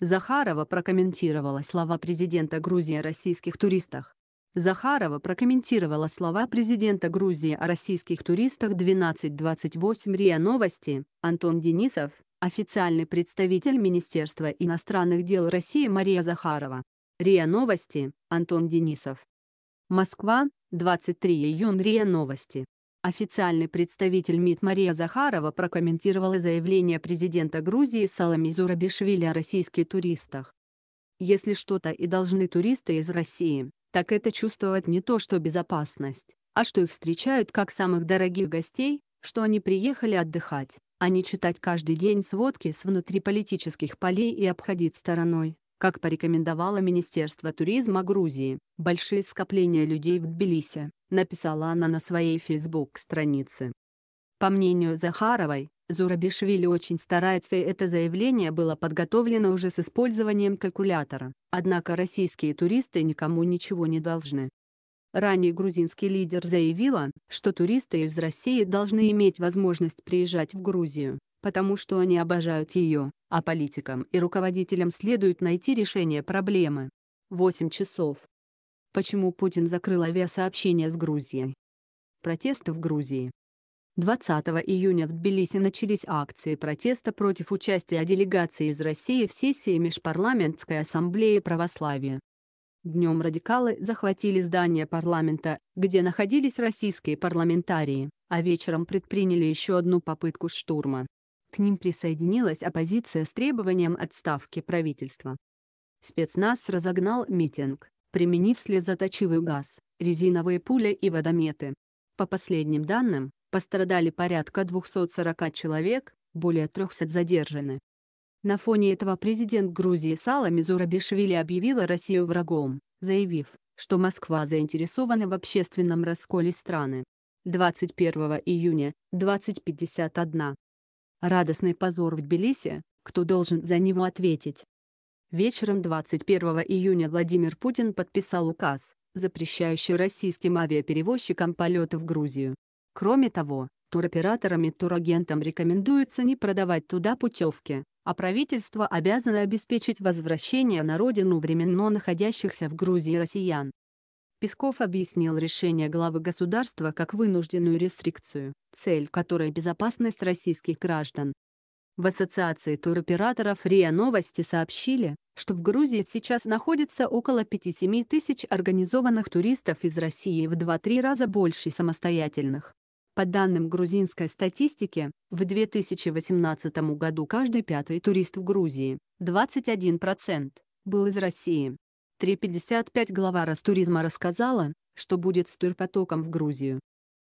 Захарова прокомментировала слова президента Грузии о российских туристах. Захарова прокомментировала слова президента Грузии о российских туристах 12.28 РИА Новости. Антон Денисов, официальный представитель Министерства иностранных дел России Мария Захарова. РИА Новости, Антон Денисов. Москва, 23 июня РИА Новости. Официальный представитель МИД Мария Захарова прокомментировала заявление президента Грузии Салами Зурабишвили о российских туристах. Если что-то и должны туристы из России, так это чувствовать не то что безопасность, а что их встречают как самых дорогих гостей, что они приехали отдыхать, а не читать каждый день сводки с внутриполитических полей и обходить стороной как порекомендовало Министерство туризма Грузии, большие скопления людей в Тбилиси, написала она на своей фейсбук-странице. По мнению Захаровой, Зурабишвили очень старается и это заявление было подготовлено уже с использованием калькулятора, однако российские туристы никому ничего не должны, Ранее грузинский лидер заявила, что туристы из России должны иметь возможность приезжать в Грузию, потому что они обожают ее, а политикам и руководителям следует найти решение проблемы. 8 часов. Почему Путин закрыл авиасообщение с Грузией? Протесты в Грузии. 20 июня в Тбилиси начались акции протеста против участия делегации из России в сессии Межпарламентской ассамблеи православия. Днем радикалы захватили здание парламента, где находились российские парламентарии, а вечером предприняли еще одну попытку штурма. К ним присоединилась оппозиция с требованием отставки правительства. Спецназ разогнал митинг, применив слезоточивый газ, резиновые пули и водометы. По последним данным, пострадали порядка 240 человек, более 300 задержаны. На фоне этого президент Грузии Сала Мизурабишвили объявила Россию врагом, заявив, что Москва заинтересована в общественном расколе страны. 21 июня, 2051. Радостный позор в Тбилиси, кто должен за него ответить? Вечером 21 июня Владимир Путин подписал указ, запрещающий российским авиаперевозчикам полеты в Грузию. Кроме того, туроператорам и турагентам рекомендуется не продавать туда путевки, а правительство обязано обеспечить возвращение на родину временно находящихся в Грузии россиян. Песков объяснил решение главы государства как вынужденную рестрикцию, цель которой – безопасность российских граждан. В ассоциации туроператоров РИА Новости сообщили, что в Грузии сейчас находится около 5-7 тысяч организованных туристов из России в 2-3 раза больше самостоятельных. По данным грузинской статистики, в 2018 году каждый пятый турист в Грузии, 21%, был из России. 3.55 глава Ростуризма рассказала, что будет с турпотоком в Грузию.